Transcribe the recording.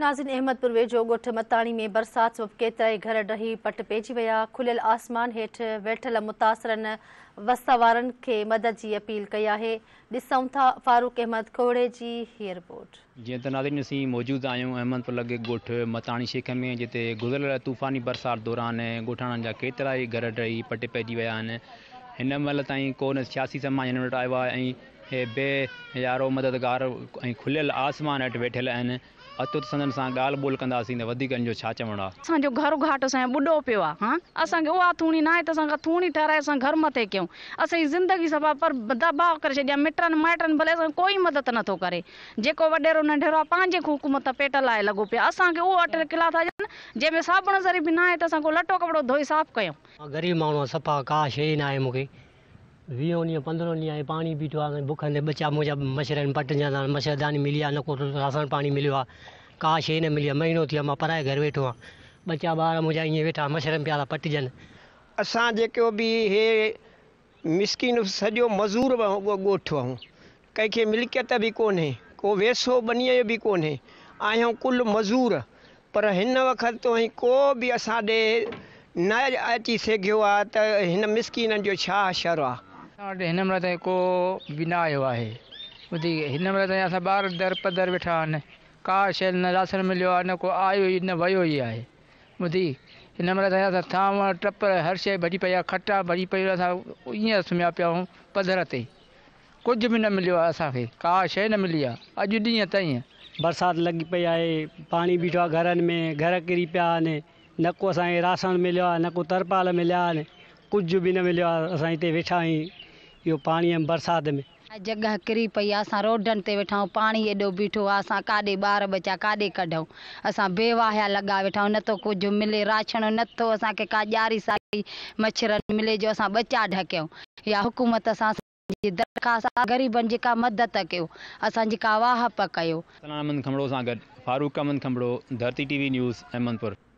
नाज़िन अहमदपुर वेझो मताणी में बरसाति केतिरा ई घर रही पट पइजी विया खुलियल आसमान हेठि वेठल मुतासिरनि वस वारनि खे मदद जी अपील कई आहे मौजूदु आहियूं अहमदपुर लॻे गुज़रियल तूफ़ानी बरसाति दौराननि जा केतिरा ई घर पट पइजी विया आहिनि हिन महिल ताईं कोन सियासी हे बे यारो मददगार ऐं आसमान हट वेठल आहिनि संदन सा गाल बोल कंदा त वधीक हिन जो छा चवणा आहे जो घर घाट असांजो बुडो पियो हां हा के उहा थूणी ना आहे त असांखां थूणी ठहिराए असां घर मते क्यों असांजी ज़िंदगी सफ़ा पर दबाव छ जा मिटनि माइटनि भले असां कोई मदद न तो करे जेको वडेरो नंढेरो आहे पंहिंजे हुकूमत पेट लगो पे पियो के उहो अटल किला था जन जे में साबण ज़री बि न आहे त असांखो लटो कपड़ो धोई साफ कयो गरीब मानो सफ़ा का शे ना है मुके वीहो ॾींहं पंद्रहों ॾींहं हे पाणी बीठो आहे बुखंदे बचा मुंहिंजा मछरनि पटिजनि था मच्छरदानी मिली आहे न को राशन पाणी मिलियो आहे का शइ न मिली आहे महीनो थी वियो मां पराए घरु वेठो आहियां ॿचा ॿार मुंहिंजा ईअं वेठा मच्छरनि पिया त पटिजनि असां जेको बि इहे मिसकिन सॼो मज़ूर ॻोठ आहियूं कंहिंखे मिल्कियत बि कोन्हे को वेसो ॿ न कोन्हे आहियूं कुल मज़ूर पर हिन वक़्तु को बि असां ॾे न अची सघियो आहे त हिन मिसकिननि जो छा असरु आहे असां वटि हिन महिल ताईं को बि न आयो आहे ॿुधी हिन महिल ताईं असां ॿार दर वेठा आहिनि का शइ न मिलियो आहे न को आयो ई न वियो ई आहे ॿुधी हिन महिल ताईं असां थांव टप हर शइ भॼी पई आहे खटा भॼी पई असां ईअं सुम्हिया पिया आहियूं पधर ते कुझु बि न मिलियो आहे असांखे का शइ न मिली आहे अॼु ॾींहं ताईं बरसाति लॻी पई आहे पाणी बीठो आहे घरनि में घर किरी पिया आहिनि न को असांखे राशन मिलियो आहे न को तरपाल मिलिया आहिनि कुझु न मिलियो आहे असां वेठा आहियूं यो पानी में बरसात में जगह किरी पई अस असां ते वेठा पानी एडो बीठो अस असां बार बचा काॾे कढूं असां बेवाहिया वेठा न तो कुछ मिले राशन नथो तो असांखे का ॾियारी साई मच्छर मिले जो अस बचा ढकियूं या हुकूमत असां मदद कयो वाह खमड़ो फारूक अमन खमड़ो धरती टीवी न्यूज़ अहमदपुर